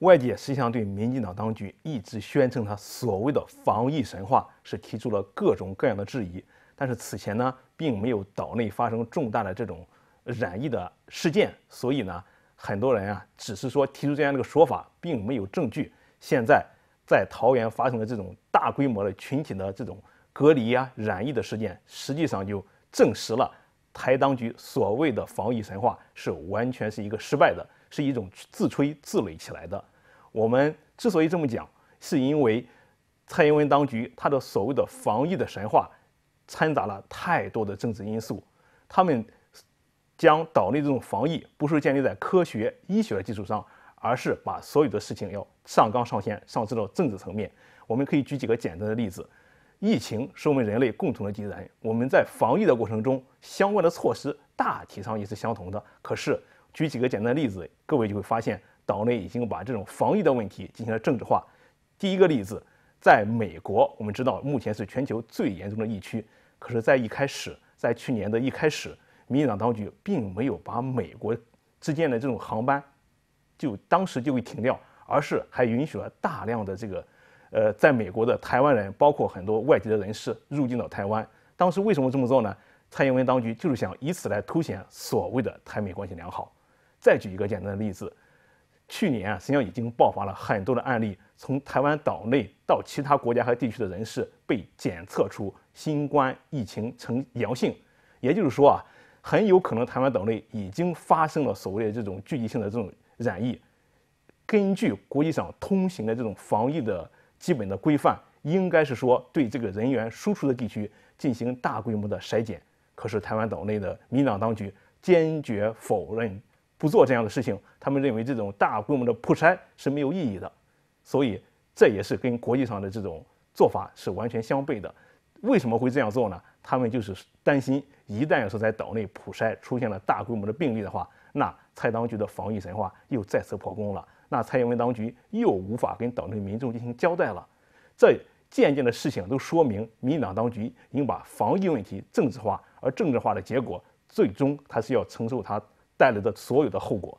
外界实际上对民进党当局一直宣称他所谓的防疫神话是提出了各种各样的质疑，但是此前呢，并没有岛内发生重大的这种染疫的事件，所以呢，很多人啊只是说提出这样的一个说法，并没有证据。现在在桃园发生的这种大规模的群体的这种隔离啊染疫的事件，实际上就证实了。台当局所谓的防疫神话是完全是一个失败的，是一种自吹自擂起来的。我们之所以这么讲，是因为蔡英文当局他的所谓的防疫的神话掺杂了太多的政治因素。他们将岛内这种防疫不是建立在科学医学的基础上，而是把所有的事情要上纲上线，上升到政治层面。我们可以举几个简单的例子。疫情是我们人类共同的敌人。我们在防疫的过程中，相关的措施大体上也是相同的。可是，举几个简单的例子，各位就会发现，岛内已经把这种防疫的问题进行了政治化。第一个例子，在美国，我们知道目前是全球最严重的疫区。可是，在一开始，在去年的一开始，民进党当局并没有把美国之间的这种航班就当时就给停掉，而是还允许了大量的这个。呃，在美国的台湾人，包括很多外籍的人士入境到台湾，当时为什么这么做呢？蔡英文当局就是想以此来凸显所谓的台美关系良好。再举一个简单的例子，去年啊，实际上已经爆发了很多的案例，从台湾岛内到其他国家和地区的人士被检测出新冠疫情呈阳性，也就是说啊，很有可能台湾岛内已经发生了所谓的这种聚集性的这种染疫。根据国际上通行的这种防疫的。基本的规范应该是说，对这个人员输出的地区进行大规模的筛检。可是台湾岛内的民党当局坚决否认不做这样的事情，他们认为这种大规模的普筛是没有意义的，所以这也是跟国际上的这种做法是完全相悖的。为什么会这样做呢？他们就是担心一旦说在岛内普筛出现了大规模的病例的话，那蔡当局的防疫神话又再次破功了，那蔡英文当局又无法跟岛内民众进行交代了。这件件的事情都说明，民进党当局已经把防疫问题政治化，而政治化的结果，最终他是要承受它带来的所有的后果。